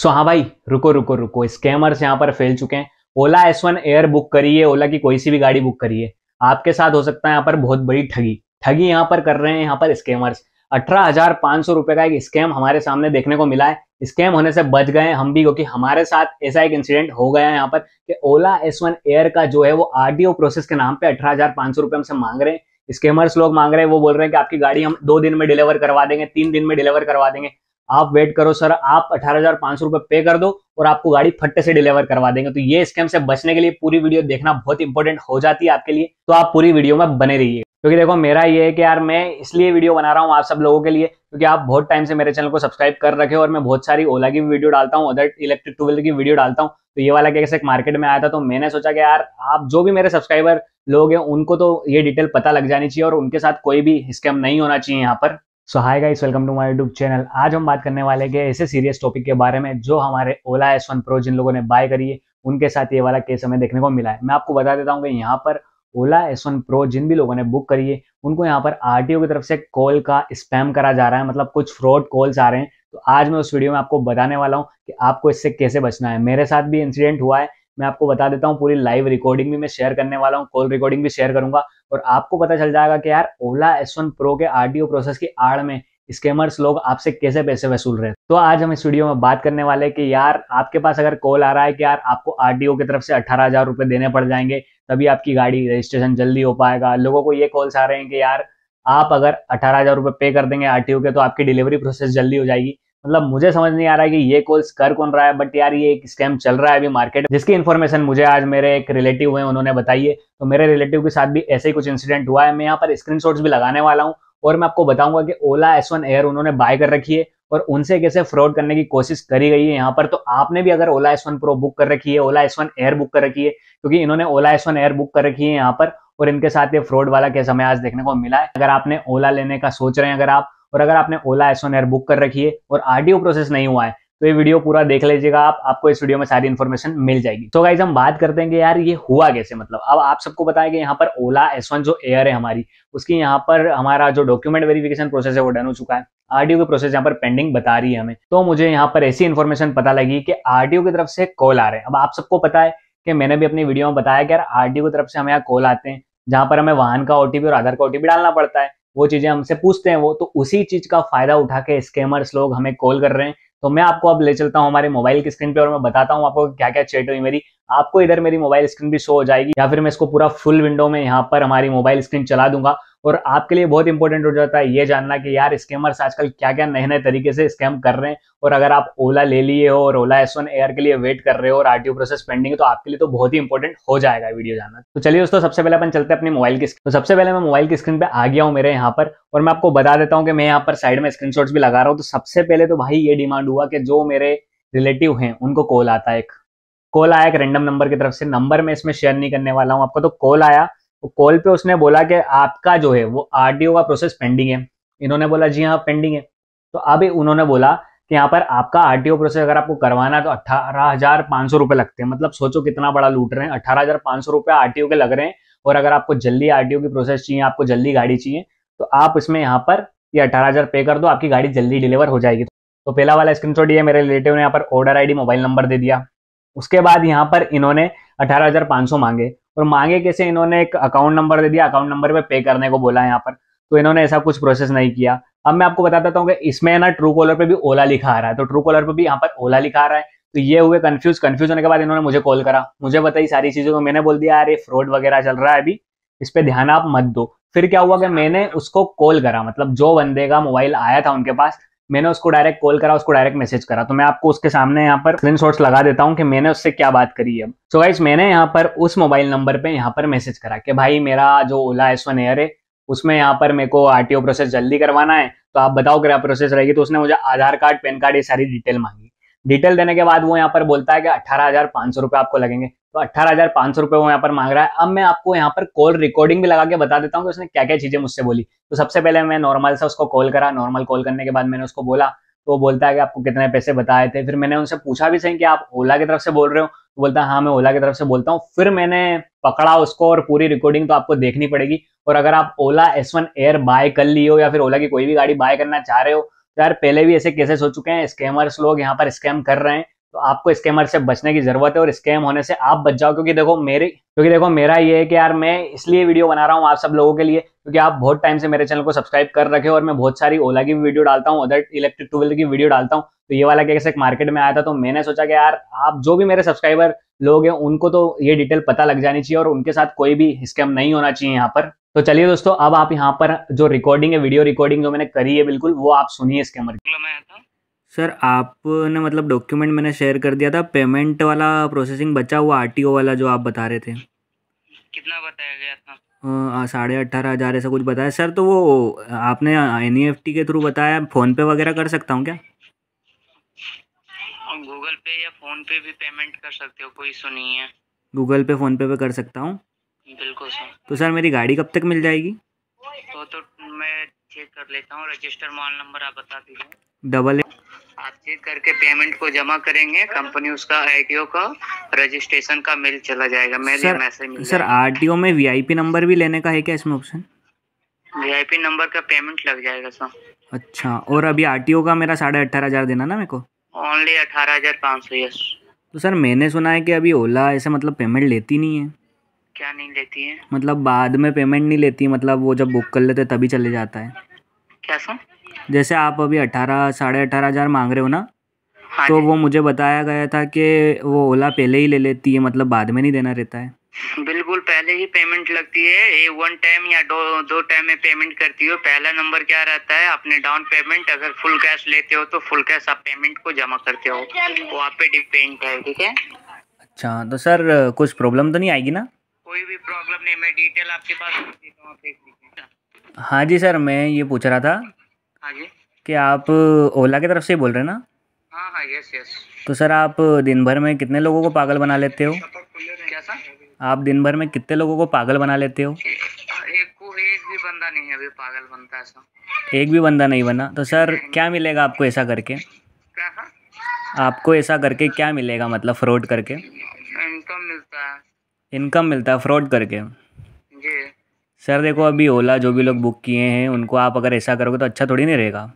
सो हाँ भाई रुको रुको रुको स्कैमर्स यहाँ पर फैल चुके हैं Ola S one air book करिए ओला की कोई सी भी गाड़ी बुक करिए आपके साथ हो सकता है यहाँ पर बहुत बड़ी ठगी ठगी यहाँ पर कर रहे हैं यहाँ पर स्कैमर्स अठारह हजार पांच सौ रुपए का एक स्कैम हमारे सामने देखने को मिला है स्कैम होने से बच गए हम भी क्योंकि हमारे साथ ऐसा एक इंसिडेंट हो गया है यहाँ पर कि ओला एस वन एयर का जो है वो आरडीओ प्रोसेस के नाम पे अठारह हजार पांच सौ रुपए हमसे मांग रहे हैं स्कैमर्स लोग मांग रहे हैं वो बोल रहे हैं कि आपकी गाड़ी हम दो दिन में डिलीवर करवा देंगे तीन दिन में डिलीवर करवा देंगे आप वेट करो सर आप अठारह हजार पांच पे कर दो और आपको गाड़ी फट्टे से डिलीवर करवा देंगे तो ये स्कैम से बचने के लिए पूरी वीडियो देखना बहुत इंपॉर्टेंट हो जाती है आपके लिए तो आप पूरी वीडियो में बने रहिए क्योंकि देखो मेरा ये है कि यार मैं इसलिए वीडियो बना रहा हूँ आप सब लोगों के लिए क्योंकि आप बहुत टाइम से मेरे चैनल को सब्सक्राइब कर रखे हो और मैं बहुत सारी ओला की वीडियो डालता हूँ अदर इलेक्ट्रिक टू की वीडियो डालता हूँ तो ये वाला कैसे मार्केट में आया था तो मैंने सोचा कि यार आप जो भी मेरे सब्सक्राइबर लोग हैं उनको तो ये डिटेल पता लग जानी चाहिए और उनके साथ कोई भी स्कैम नहीं होना चाहिए यहाँ पर so hi guys welcome to my YouTube channel आज हम बात करने वाले हैं ऐसे सीरियस टॉपिक के बारे में जो हमारे ओला एस वन प्रो जिन लोगों ने बाय करी है उनके साथ ये वाला केस हमें देखने को मिला है मैं आपको बता देता हूँ कि यहाँ पर ओला एस वन प्रो जिन भी लोगों ने बुक करी है उनको यहाँ पर आर की तरफ से कॉल का स्पैम करा जा रहा है मतलब कुछ फ्रॉड कॉल्स आ रहे हैं तो आज मैं उस वीडियो में आपको बताने वाला हूँ कि आपको इससे कैसे बचना है मेरे साथ भी इंसिडेंट हुआ है मैं आपको बता देता हूँ पूरी लाइव रिकॉर्डिंग भी मैं शेयर करने वाला हूँ कॉल रिकॉर्डिंग भी शेयर करूंगा और आपको पता चल जाएगा कि यार ओला एस वन प्रो के आरडीओ प्रोसेस की आड़ में स्केमर्स लोग आपसे कैसे पैसे वसूल रहे हैं तो आज हम इस वीडियो में बात करने वाले कि यार आपके पास अगर कॉल आ रहा है कि यार आपको आरडीओ की तरफ से अठारह हजार रुपये देने पड़ जाएंगे तभी आपकी गाड़ी रजिस्ट्रेशन जल्दी हो पाएगा लोगों को ये कॉल्स आ रहे हैं कि यार आप अगर अठारह हजार रुपये पे कर देंगे आरटीओ के तो आपकी डिलीवरी प्रोसेस जल्दी हो जाएगी मतलब मुझे समझ नहीं आ रहा है कि ये कॉल्स कर कौन रहा है बट यार ये एक स्कैम चल रहा है अभी मार्केट जिसकी इन्फॉर्मेशन मुझे आज मेरे एक रिलेटिव हुए उन्होंने बताई है तो मेरे रिलेटिव के साथ भी ऐसे ही कुछ इंसिडेंट हुआ है मैं यहाँ पर स्क्रीन भी लगाने वाला हूँ और मैं आपको बताऊंगा कि ओला एस वन एयर उन्होंने बाय कर रखी है और उनसे कैसे फ्रॉड करने की कोशिश करी गई है यहाँ पर तो आपने भी अगर Ola S one pro book कर रखी है Ola S one air book कर रखी है क्योंकि इन्होंने Ola S one air book कर रखी है यहाँ पर और इनके साथ ये फ्रॉड वाला कैसा हमें आज देखने को मिला है अगर आपने ओला लेने का सोच रहे हैं अगर आप और अगर आपने ओला एस एयर बुक कर रखी है और आरडीओ प्रोसेस नहीं हुआ है तो ये वीडियो पूरा देख लीजिएगा आप आपको इस वीडियो में सारी इन्फॉर्मेशन मिल जाएगी तो गाइज हम बात करते हैं कि यार ये हुआ कैसे मतलब अब आप सबको बताया कि यहाँ पर ओला एस वन जो एयर है हमारी उसकी यहाँ पर हमारा जो डॉक्यूमेंट वेरिफिकेशन प्रोसेस है वो डन हो चुका है आरडीओ की प्रोसेस यहाँ पर पेंडिंग बता रही है हमें तो मुझे यहाँ पर ऐसी इन्फॉर्मेशन पता लगी कि आरडीओ की तरफ से कॉल आ रहे हैं अब आप सबको पता है कि मैंने भी अपनी वीडियो में बताया कि यार आरडीओ की तरफ से हमें यहाँ कॉल आते हैं जहाँ पर हमें वाहन का ओटीपी और आधार का ओटीपी डालना पड़ता है वो चीज़ें हमसे पूछते हैं वो तो उसी चीज़ का फ़ायदा उठा के स्कैमर्स लोग हमें कॉल कर रहे हैं तो मैं आपको अब ले चलता हूँ हमारे मोबाइल की स्क्रीन पे और मैं बताता हूँ आपको क्या क्या चेट तो हुई मेरी आपको इधर मेरी मोबाइल स्क्रीन भी शो हो जाएगी या फिर मैं इसको पूरा फुल विंडो में यहाँ पर हमारी मोबाइल स्क्रीन चला दूंगा और आपके लिए बहुत इंपॉर्टेंट हो जाता है ये जानना कि यार स्कैमर्स आजकल क्या क्या नए नए तरीके से स्कैम कर रहे हैं और अगर आप ओला ले लिए हो और ओला एस वन एयर के लिए वेट कर रहे हो और आरटीओ प्रोसेस पेंडिंग है तो आपके लिए तो बहुत ही इंपॉर्टेंट हो जाएगा वीडियो जानना तो चलिए दोस्तों सबसे पहले अपन चलते हैं मोबाइल की तो सबसे पहले मैं मोबाइल की स्क्रीन पर आ गया हूँ मेरे यहाँ पर और मैं आपको बता देता हूँ कि मैं यहाँ पर साइड में स्क्रीन भी लगा रहा हूँ तो सबसे पहले तो भाई ये डिमांड हुआ कि जो मेरे रिलेटिव हैं उनको कॉल आता है एक कॉल आया एक रैंडम नंबर की तरफ से नंबर मैं इसमें शेयर नहीं करने वाला हूँ आपको तो कॉल आया कॉल पे उसने बोला कि आपका जो है वो आरडीओ का प्रोसेस पेंडिंग है इन्होंने बोला जी हाँ पेंडिंग है तो अभी उन्होंने बोला कि यहाँ पर आपका आरटीओ प्रोसेस अगर आपको करवाना है तो अट्ठारह हजार पांच सौ रुपए लगते हैं मतलब सोचो कितना बड़ा लूट रहे हैं अट्ठारह हजार पांच सौ रुपये आरटीओ के लग रहे हैं और अगर आपको जल्दी आरटीओ की प्रोसेस चाहिए आपको जल्दी गाड़ी चाहिए तो आप इसमें यहाँ पर ये अठारह हजार पे कर दो आपकी गाड़ी जल्दी डिलीवर हो जाएगी तो पहला वाला स्क्रीनशॉट ये मेरे रिलेटिव ने यहाँ पर ऑर्डर आईडी मोबाइल नंबर दे दिया उसके बाद यहाँ पर इन्होंने 18,500 मांगे और मांगे कैसे इन्होंने एक अकाउंट नंबर दे दिया अकाउंट नंबर पे पे करने को बोला यहाँ पर तो इन्होंने ऐसा कुछ प्रोसेस नहीं किया अब मैं आपको बताता हूँ कि इसमें ना ट्रू कॉलर पर भी ओला लिखा आ रहा है तो ट्रू कॉलर पर भी यहाँ पर ओला लिखा आ रहा है तो ये हुए कन्फ्यूज कन्फ्यूज होने के बाद इन्होंने मुझे कॉल करा मुझे बताई सारी चीज़ों को मैंने बोल दिया यार ये फ्रॉड वगैरह चल रहा है अभी इस पर ध्यान आप मत दो फिर क्या हुआ कि मैंने उसको कॉल करा मतलब जो बंदे का मोबाइल आया था उनके पास मैंने उसको डायरेक्ट कॉल करा उसको डायरेक्ट मैसेज करा तो मैं आपको उसके सामने यहाँ पर स्क्रीनशॉट्स लगा देता हूँ कि मैंने उससे क्या बात करी है सो so गाइज मैंने यहाँ पर उस मोबाइल नंबर पे यहाँ पर मैसेज करा कि भाई मेरा जो ओला एस वन एयर है उसमें यहाँ पर मेरे को आर प्रोसेस जल्दी करवाना है तो आप बताओ क्या प्रोसेस रहेगी तो उसने मुझे आधार कार्ड पैन कार्ड ये सारी डिटेल मांगी डिटेल देने के बाद वो यहाँ पर बोलता है कि अठारह हजार पांच सौ रुपये आपको लगेंगे तो अट्ठारह हजार पांच सौ रुपए वो यहाँ पर मांग रहा है अब मैं आपको यहाँ पर कॉल रिकॉर्डिंग भी लगा के बता देता हूँ कि उसने क्या क्या चीजें मुझसे बोली तो सबसे पहले मैं नॉर्मल से उसको कॉल करा नॉर्मल कॉल करने के बाद मैंने उसको बोला तो वो बोलता है कि आपको कितने पैसे बताए थे फिर मैंने उनसे पूछा भी सही कि आप ओला की तरफ से बोल रहे हो तो बोलता है हाँ मैं ओला की तरफ से बोलता हूँ फिर मैंने पकड़ा उसको और पूरी रिकॉर्डिंग तो आपको देखनी पड़ेगी और अगर आप Ola S one air buy कर ली हो या फिर ओला की कोई भी गाड़ी बाय करना चाह रहे हो तो यार पहले भी ऐसे केसेस हो चुके हैं स्कैमर्स लोग यहाँ पर स्कैम कर रहे हैं तो आपको स्कैमर से बचने की जरूरत है और स्कैम होने से आप बच जाओ क्योंकि देखो मेरे क्योंकि देखो मेरा ये है कि यार मैं इसलिए वीडियो बना रहा हूँ आप सब लोगों के लिए क्योंकि आप बहुत टाइम से मेरे चैनल को सब्सक्राइब कर रखे हो और मैं बहुत सारी ओला की वीडियो डालता हूँ अदर इलेक्ट्रिक टू व्हीलर की वीडियो डालता हूँ तो ये वाला कैसे मार्केट में आया था तो मैंने सोचा कि यार आप जो भी मेरे सब्सक्राइबर लोग हैं उनको तो ये डिटेल पता लग जानी चाहिए और उनके साथ कोई भी स्कैम नहीं होना चाहिए यहाँ पर तो चलिए दोस्तों अब आप यहाँ पर जो रिकॉर्डिंग है वीडियो रिकॉर्डिंग जो मैंने करी है बिल्कुल वो आप सुनिए स्कैमर की सर आपने मतलब डॉक्यूमेंट मैंने शेयर कर दिया था पेमेंट वाला प्रोसेसिंग बचा हुआ आरटीओ वाला जो आप बता रहे थे कितना बताया गया था साढ़े अट्ठारह हज़ार ऐसा कुछ बताया सर तो वो आपने एन e के थ्रू बताया फ़ोन पे वगैरह कर सकता हूँ क्या गूगल पे या फ़ोन पे भी पेमेंट कर सकते हो कोई इशू नहीं है गूगल पे फ़ोन पे पे कर सकता हूँ बिल्कुल सर तो सर मेरी गाड़ी कब तक मिल जाएगी तो, तो मैं चेक कर लेता हूँ रजिस्टर मॉल नंबर आप बता दीजिए डबल आप चेक करके पेमेंट को जमा करेंगे कंपनी उसका आईटीओ का रजिस्ट्रेशन का मेल चला जाएगा मेल सर, मैसेज मिल सर आरटीओ में वीआईपी नंबर भी लेने का है क्या इसमें ऑप्शन वीआईपी नंबर का पेमेंट लग जाएगा सर अच्छा और अभी आरटीओ का मेरा साढ़े अठारह हज़ार देना ना मेरे को ओनली अठारह हज़ार पाँच सौ यस तो सर मैंने सुना है की अभी ओला ऐसे मतलब पेमेंट लेती नहीं है क्या नहीं लेती है मतलब बाद में पेमेंट नहीं लेती मतलब वो जब बुक कर लेते तभी चले जाता है क्या सर जैसे आप अभी अठारह साढ़े अठारह हज़ार मांग रहे हो ना हाँ तो वो मुझे बताया गया था कि वो ओला पहले ही ले लेती है मतलब बाद में नहीं देना रहता है बिल्कुल पहले ही पेमेंट लगती है ए वन टाइम या दो दो टाइम में पेमेंट करती हो पहला नंबर क्या रहता है अपने डाउन पेमेंट अगर फुल कैश लेते हो तो फुल कैश आप पेमेंट को जमा करते हो वो आप पे डिपेंड है ठीक है अच्छा तो सर कुछ प्रॉब्लम तो नहीं आएगी ना कोई भी प्रॉब्लम नहीं मैं डिटेल आपके पास हाँ जी सर मैं ये पूछ रहा था हाँ जी क्या आप ओला की तरफ से बोल रहे हैं ना हाँ यस हाँ, यस तो सर आप दिन भर में कितने लोगों को पागल बना लेते हो कैसा आप दिन भर में कितने लोगों को पागल बना लेते हो एक को एक भी बंदा नहीं अभी पागल बनता ऐसा एक भी बंदा नहीं बना तो सर क्या मिलेगा आपको ऐसा करके आपको ऐसा करके क्या मिलेगा मतलब फ्रॉड करके इनकम मिलता है इनकम मिलता है फ्रॉड करके सर देखो अभी ओला जो भी लोग बुक किए हैं उनको आप अगर ऐसा करोगे तो अच्छा थोड़ी नहीं रहेगा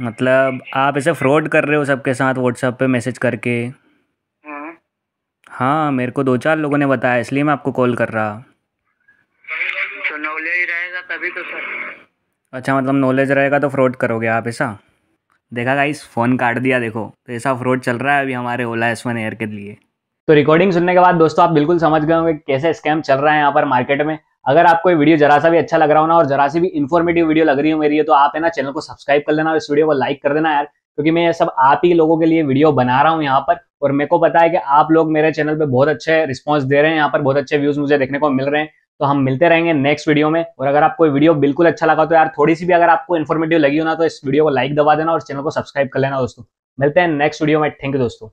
मतलब आप ऐसे फ्रॉड कर रहे हो सबके साथ व्हाट्सएप पे मैसेज करके हाँ मेरे को दो चार लोगों ने बताया इसलिए मैं आपको कॉल कर रहा तो नॉलेज रहेगा तभी तो सर अच्छा मतलब नॉलेज रहेगा तो फ्रॉड करोगे आप ऐसा देखा गाइस फ़ोन काट दिया देखो तो ऐसा फ्रॉड चल रहा है अभी हमारे ओला एस वन एयर के लिए तो रिकॉर्डिंग सुनने के बाद दोस्तों आप बिल्कुल समझ गए होंगे कैसे स्कैम चल रहा है यहाँ पर मार्केट में अगर आपको ये वीडियो जरा सा भी अच्छा लग रहा हो ना और जरा सी भी इन्फॉर्मेटिव वीडियो लग रही हो मेरी है तो आप है ना चैनल को सब्सक्राइब कर लेना और इस वीडियो को लाइक कर देना यार क्योंकि मैं ये सब आप ही लोगों के लिए वीडियो बना रहा हूँ यहाँ पर और मेरे को पता है कि आप लोग मेरे चैनल पर बहुत अच्छे रिस्पॉन्स दे रहे हैं यहाँ पर बहुत अच्छे व्यूज मुझे देखने को मिल रहे हैं तो हम मिलते रहेंगे नेक्स्ट वीडियो में और अगर आपको वीडियो बिल्कुल अच्छा लगा तो यार थोड़ी सी भी अगर आपको इन्फॉर्मेटिव लगी हो ना तो इस वीडियो को लाइक दबा देना और चैनल को सब्सक्राइब कर लेना दोस्तों मिलते हैं नेक्स्ट वीडियो में थैंक यू दोस्तों